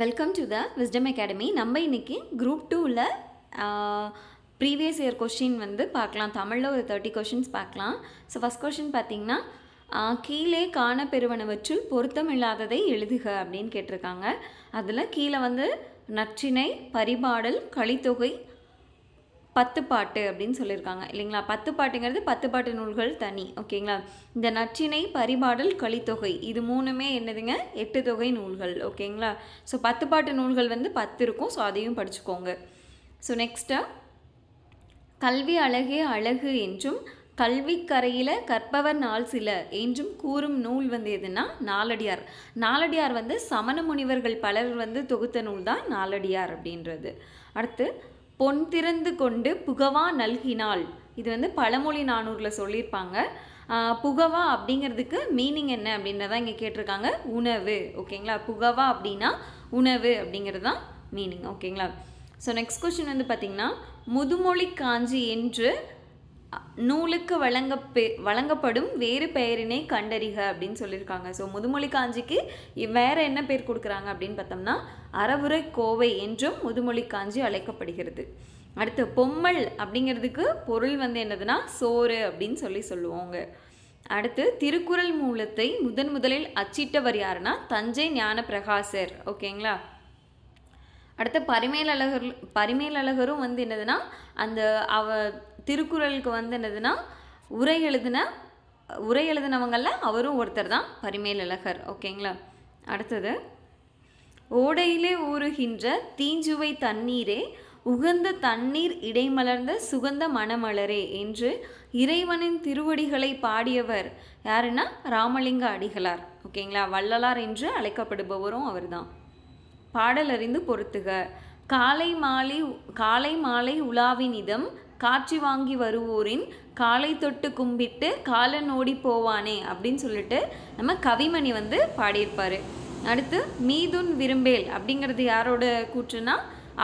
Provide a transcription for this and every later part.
welcome to the wisdom academy நம்ம இன்றைக்கி group டூவில் ப்ரீவியஸ் இயர் கொஷின் வந்து பார்க்கலாம் தமிழில் ஒரு தேர்ட்டி கொஷின்ஸ் பார்க்கலாம் ஸோ ஃபஸ்ட் கொஷின் பார்த்திங்கன்னா கீழே காண பெறுவனவற்றில் பொருத்தம் இல்லாததை எழுதுக அப்படின்னு கேட்டிருக்காங்க அதில் கீழே வந்து நற்றினை பரிபாடல் களித்தொகை பத்து பாட்டு அப்படின்னு சொல்லியிருக்காங்க இல்லைங்களா பத்து பாட்டுங்கிறது பத்து பாட்டு நூல்கள் தனி ஓகேங்களா இந்த நற்றினை பரிபாடல் கலித்தொகை இது மூணுமே என்னதுங்க எட்டு தொகை நூல்கள் ஓகேங்களா ஸோ பத்து பாட்டு நூல்கள் வந்து பத்து இருக்கும் ஸோ அதையும் படிச்சுக்கோங்க ஸோ நெக்ஸ்ட்டாக கல்வி அழகே அழகு என்றும் கல்விக்கரையில் கற்பவர் நாள் சில என்றும் கூறும் நூல் வந்து எதுனா நாலடியார் நாலடியார் வந்து சமண முனிவர்கள் பலர் வந்து தொகுத்த நூல் தான் நாலடியார் அப்படின்றது அடுத்து பொன் திறந்து கொண்டு புகவா நல்கினாள் இது வந்து பழமொழி நானூரில் சொல்லியிருப்பாங்க புகவா அப்படிங்கிறதுக்கு மீனிங் என்ன அப்படின்றதான் இங்கே கேட்டிருக்காங்க உணவு ஓகேங்களா புகவா அப்படின்னா உணவு அப்படிங்கிறது தான் மீனிங் ஓகேங்களா ஸோ நெக்ஸ்ட் கொஸ்டின் வந்து பார்த்திங்கன்னா முதுமொழி காஞ்சி என்று நூலுக்கு வழங்க பெ வழங்கப்படும் வேறு பெயரினை கண்டறிக அப்படின்னு சொல்லியிருக்காங்க ஸோ முதுமொழி காஞ்சிக்கு வேறு என்ன பேர் கொடுக்குறாங்க அப்படின்னு பார்த்தோம்னா அறவுரை கோவை என்றும் முதுமொழி காஞ்சி அழைக்கப்படுகிறது அடுத்து பொம்மல் அப்படிங்கிறதுக்கு பொருள் வந்து என்னதுன்னா சோறு அப்படின்னு சொல்லி சொல்லுவோங்க அடுத்து திருக்குறள் மூலத்தை முதன் முதலில் அச்சிட்டவர் யாருன்னா தஞ்சை ஞான பிரகாசர் ஓகேங்களா அடுத்து பரிமேலழகர் பரிமேலழகரும் வந்து என்னதுன்னா அந்த அவ திருக்குறளுக்கு வந்து என்னதுன்னா உரை எழுதின உரை எழுதினவங்களில் அவரும் ஒருத்தர் தான் பரிமேலழகர் ஓகேங்களா அடுத்தது ஓடையிலே ஊறுகின்ற தீஞ்சுவை தண்ணீரே உகந்த தண்ணீர் இடைமலர்ந்த சுகந்த மணமலரே என்று இறைவனின் திருவடிகளை பாடியவர் யாருன்னா ராமலிங்க அடிகளார் ஓகேங்களா வள்ளலார் என்று அழைக்கப்படுபவரும் அவர்தான் பாடலறிந்து பொருத்துக காலை மாலை காலை மாலை உலாவினிதம் காட்சி வாங்கி வருவோரின் காலை தொட்டு கும்பிட்டு காலன் நோடி போவானே அப்படின்னு சொல்லிட்டு நம்ம கவிமணி வந்து பாடியிருப்பார் அடுத்து மீதுன் விரும்பேல் அப்படிங்கிறது யாரோட கூற்றுனா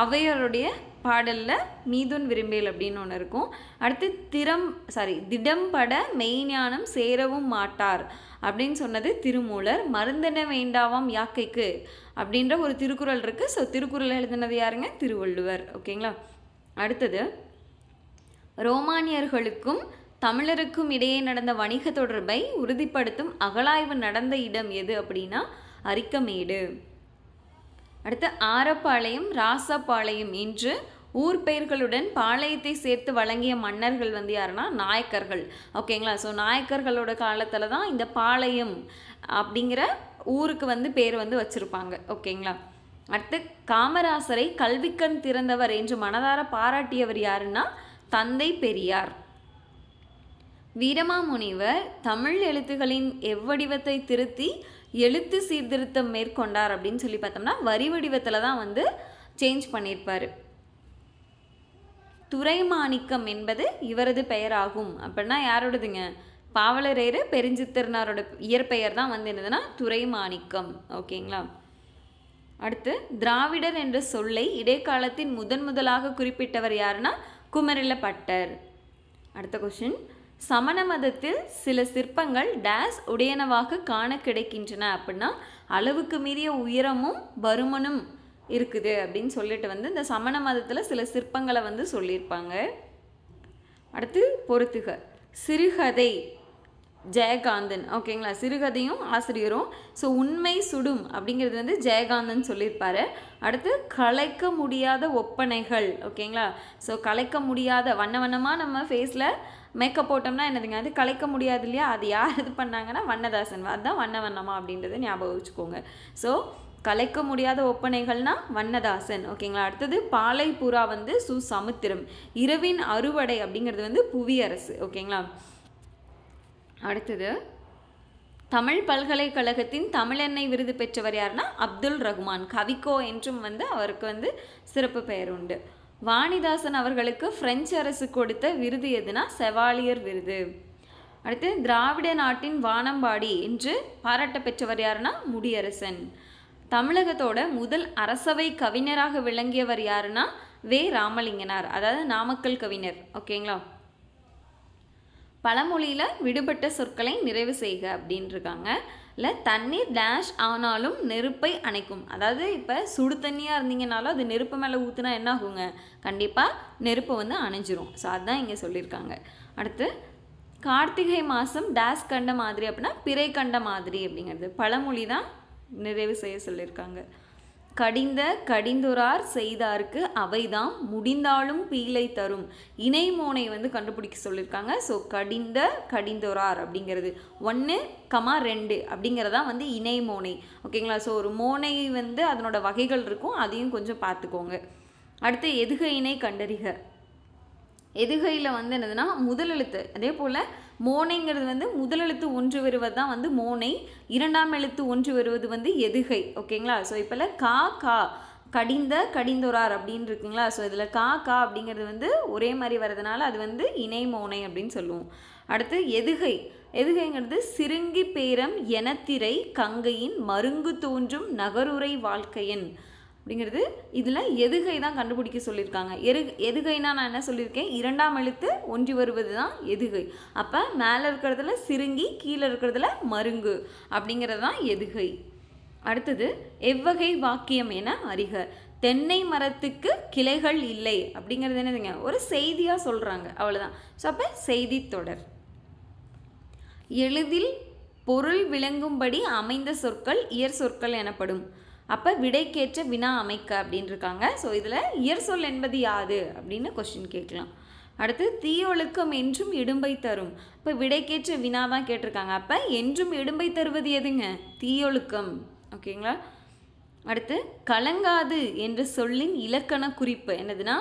அவையருடைய பாடலில் மீதுன் விரும்பேல் அப்படின்னு ஒன்று இருக்கும் அடுத்து திறம் சாரி திடம்பட மெய்ஞானம் சேரவும் மாட்டார் அப்படின்னு சொன்னது திருமூலர் மருந்தென வேண்டாவாம் யாக்கைக்கு அப்படின்ற ஒரு திருக்குறள் இருக்குது ஸோ திருக்குறள் எழுதினது யாருங்க திருவள்ளுவர் ஓகேங்களா அடுத்தது ரோமானியர்களுக்கும் தமிழருக்கும் இடையே நடந்த வணிக தொடர்பை உறுதிப்படுத்தும் அகலாய்வு நடந்த இடம் எது அப்படின்னா அரிக்கமேடு அடுத்து ஆரப்பாளையம் ராசப்பாளையம் என்று ஊர் பெயர்களுடன் பாளையத்தை சேர்த்து வழங்கிய மன்னர்கள் வந்து யாருன்னா நாயக்கர்கள் ஓகேங்களா ஸோ நாயக்கர்களோட காலத்தில் தான் இந்த பாளையம் அப்படிங்கிற ஊருக்கு வந்து பேர் வந்து வச்சுருப்பாங்க ஓகேங்களா அடுத்து காமராசரை கல்விக்கண் திறந்தவர் என்று மனதார பாராட்டியவர் யாருன்னா தந்தை பெரியார் வீரமாமுனிவர் தமிழ் எழுத்துகளின் எவ்வடிவத்தை திருத்தி எழுத்து சீர்திருத்தம் மேற்கொண்டார் அப்படின்னு சொல்லி பார்த்தோம்னா வரி வடிவத்தில் தான் வந்து சேஞ்ச் பண்ணியிருப்பார் துறைமாணிக்கம் என்பது இவரது பெயராகும் அப்படின்னா யாரோடதுங்க பாவலரேறு பெருஞ்சித்திருநாரோட இயற்பெயர் தான் வந்து என்னதுன்னா துறைமாணிக்கம் ஓகேங்களா அடுத்து திராவிடர் என்ற சொல்லை இடைக்காலத்தின் முதன் முதலாக குறிப்பிட்டவர் யாருன்னா பட்டர் அடுத்த கொஷின் சமண மதத்தில் சில சிற்பங்கள் டேஸ் உடையனவாக காண கிடைக்கின்றன அப்படின்னா அளவுக்கு மீறிய உயரமும் பருமனும் இருக்குது அப்படின்னு சொல்லிட்டு வந்து இந்த சமண மதத்தில் சில சிற்பங்களை வந்து சொல்லியிருப்பாங்க அடுத்து பொறுத்துக சிறுகதை ஜெயகாந்தன் ஓகேங்களா சிறுகதையும் ஆசிரியரும் ஸோ உண்மை சுடும் அப்படிங்கிறது வந்து ஜெயகாந்தன் சொல்லியிருப்பார் அடுத்து கலைக்க முடியாத ஒப்பனைகள் ஓகேங்களா ஸோ கலைக்க முடியாத வண்ண வண்ணமாக நம்ம ஃபேஸில் மேக்கப் போட்டோம்னா என்னதுங்க அது கலைக்க முடியாது இல்லையா அது யார் இது பண்ணாங்கன்னா வண்ணதாசன் அதுதான் வண்ண வண்ணமா அப்படின்றத ஞாபகம் வச்சுக்கோங்க ஸோ கலைக்க முடியாத ஒப்பனைகள்னா வண்ணதாசன் ஓகேங்களா அடுத்தது பாலை புறா வந்து சுசமுத்திரம் இரவின் அறுவடை அப்படிங்கிறது வந்து புவியரசு ஓகேங்களா அடுத்தது தமிழ் பல்கலைக்கழகத்தின் தமிழெண்ணெய் விருது பெற்றவர் யாருன்னா அப்துல் ரஹ்மான் கவிக்கோ என்றும் வந்து அவருக்கு வந்து சிறப்பு பெயர் உண்டு வாணிதாசன் அவர்களுக்கு பிரெஞ்சு அரசு கொடுத்த விருது எதுனா செவாலியர் விருது அடுத்து திராவிட நாட்டின் வானம்பாடி என்று பாராட்ட பெற்றவர் யாருன்னா முடியரசன் தமிழகத்தோட முதல் அரசவை கவிஞராக விளங்கியவர் யாருன்னா வே ராமலிங்கனார் அதாவது நாமக்கல் கவிஞர் ஓகேங்களா பழமொழியில் விடுபட்ட சொற்களை நிறைவு செய்க அப்படின்ட்டுருக்காங்க இல்லை தண்ணீர் டேஷ் ஆனாலும் நெருப்பை அணைக்கும் அதாவது இப்போ சுடு தண்ணியாக இருந்தீங்கனாலும் அது நெருப்பு மேலே ஊற்றுனா என்ன ஆகுங்க கண்டிப்பாக நெருப்பை வந்து அணைஞ்சிரும் ஸோ அதுதான் இங்கே சொல்லியிருக்காங்க அடுத்து கார்த்திகை மாதம் டேஷ் கண்ட மாதிரி அப்படின்னா பிறை கண்ட மாதிரி அப்படிங்கிறது பழமொழி தான் நிறைவு செய்ய சொல்லியிருக்காங்க கடிந்த கடிந்துரார் செய்தார்க்கு அவைதான் முடிந்தாலும் பீலை தரும் இணைமோனை வந்து கண்டுபிடிக்க சொல்லியிருக்காங்க ஸோ கடிந்த கடிந்துரார் அப்படிங்கிறது ஒன்று கமா ரெண்டு அப்படிங்கிறதா வந்து இணைமோனை ஓகேங்களா ஸோ ஒரு மோனை வந்து அதனோட வகைகள் இருக்கும் அதையும் கொஞ்சம் பார்த்துக்கோங்க அடுத்து எதுக இணை கண்டறிக எதுகையில் வந்து என்னதுன்னா முதலெழுத்து அதே போல் மோனைங்கிறது வந்து முதலெழுத்து ஒன்று வருவது தான் வந்து மோனை இரண்டாம் எழுத்து ஒன்று வருவது வந்து எதுகை ஓகேங்களா ஸோ இப்போல கா கா கடிந்த கடிந்தொரார் அப்படின்னு இருக்குங்களா ஸோ இதில் கா கா அப்படிங்கிறது வந்து ஒரே மாதிரி வர்றதுனால அது வந்து இணை மோனை அப்படின்னு சொல்லுவோம் அடுத்து எதுகை எதுகைங்கிறது சிறுங்கி பேரம் எனத்திரை கங்கையின் மருங்கு தோன்றும் நகருரை வாழ்க்கையின் அப்படிங்கிறது இதில் எதுகை தான் கண்டுபிடிக்க சொல்லியிருக்காங்க எரு எதுகைனா நான் என்ன சொல்லியிருக்கேன் இரண்டாம் எழுத்து ஒன்றி வருவது தான் எதுகை அப்போ மேலே இருக்கிறதுல சிறுங்கி கீழே இருக்கிறதுல மருங்கு அப்படிங்கிறது தான் எதுகை அடுத்தது எவ்வகை வாக்கியம் என அறிக தென்னை மரத்துக்கு கிளைகள் இல்லை அப்படிங்கிறது என்னதுங்க ஒரு செய்தியாக சொல்கிறாங்க அவ்வளோதான் ஸோ அப்போ தொடர் எளிதில் பொருள் விளங்கும்படி அமைந்த சொற்கள் இயற் சொற்கள் எனப்படும் அப்போ விடைக்கேற்ற வினா அமைக்க இருக்காங்க ஸோ இதில் இயர் சொல் என்பது யாது அப்படின்னு கொஸ்டின் கேட்கலாம் அடுத்து தீயொழுக்கம் என்றும் இடும்பை தரும் இப்போ விடைக்கேற்ற வினா தான் கேட்டிருக்காங்க அப்போ என்றும் இடும்பை தருவது எதுங்க தீயொழுக்கம் ஓகேங்களா அடுத்து கலங்காது என்ற சொல்லின் இலக்கண குறிப்பு என்னதுன்னா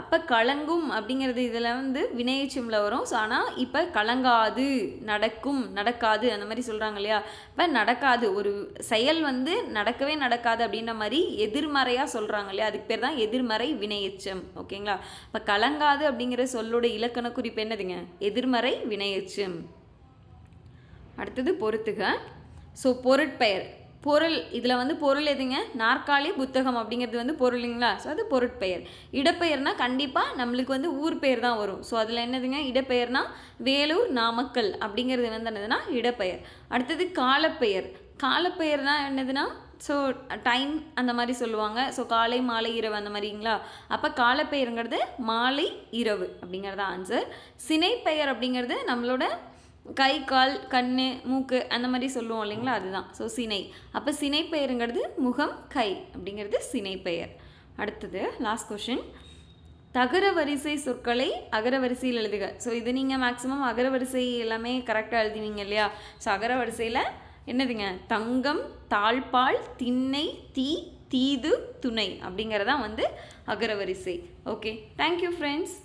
அப்போ கலங்கும் அப்படிங்கிறது இதில் வந்து வினையச்சமில் வரும் ஸோ ஆனால் இப்போ கலங்காது நடக்கும் நடக்காது அந்த மாதிரி சொல்கிறாங்க இல்லையா இப்போ நடக்காது ஒரு செயல் வந்து நடக்கவே நடக்காது அப்படின்ற மாதிரி எதிர்மறையாக சொல்கிறாங்க இல்லையா அதுக்கு பேர் தான் எதிர்மறை வினையச்சம் ஓகேங்களா இப்போ கலங்காது அப்படிங்கிற சொல்லோட இலக்கண குறிப்பு என்னதுங்க எதிர்மறை வினையச்சம் அடுத்தது பொறுத்துக ஸோ பொருட்பெயர் பொருள் இதில் வந்து பொருள் எதுங்க நாற்காலி புத்தகம் அப்படிங்கிறது வந்து பொருளுங்களா ஸோ அது பொருட்பெயர் இடப்பெயர்னால் கண்டிப்பாக நம்மளுக்கு வந்து ஊர் பெயர் தான் வரும் ஸோ அதில் என்னதுங்க இடப்பெயர்னால் வேலூர் நாமக்கல் அப்படிங்கிறது வந்து என்னதுன்னா இடப்பெயர் அடுத்தது காலப்பெயர் காலப்பெயர்னால் என்னதுன்னா ஸோ டைம் அந்த மாதிரி சொல்லுவாங்க ஸோ காலை மாலை இரவு அந்த மாதிரிங்களா அப்போ காலப்பெயருங்கிறது மாலை இரவு அப்படிங்கிறதா ஆன்சர் சினைப்பெயர் அப்படிங்கிறது நம்மளோட கை கால் கண் மூக்கு அந்த மாதிரி சொல்லுவோம் இல்லைங்களா அதுதான் ஸோ சினை அப்போ சினை பெயருங்கிறது முகம் கை அப்படிங்கிறது சினை பெயர் அடுத்தது லாஸ்ட் கொஷின் தகர வரிசை சொற்களை அகர வரிசையில் எழுதுக ஸோ இது நீங்கள் மேக்ஸிமம் அகர வரிசை எல்லாமே கரெக்டாக எழுதினீங்க இல்லையா ஸோ அகர வரிசையில் என்னதுங்க தங்கம் தாழ்பால் திண்ணை தீ தீது துணை அப்படிங்கிறதான் வந்து அகரவரிசை ஓகே தேங்க்யூ ஃப்ரெண்ட்ஸ்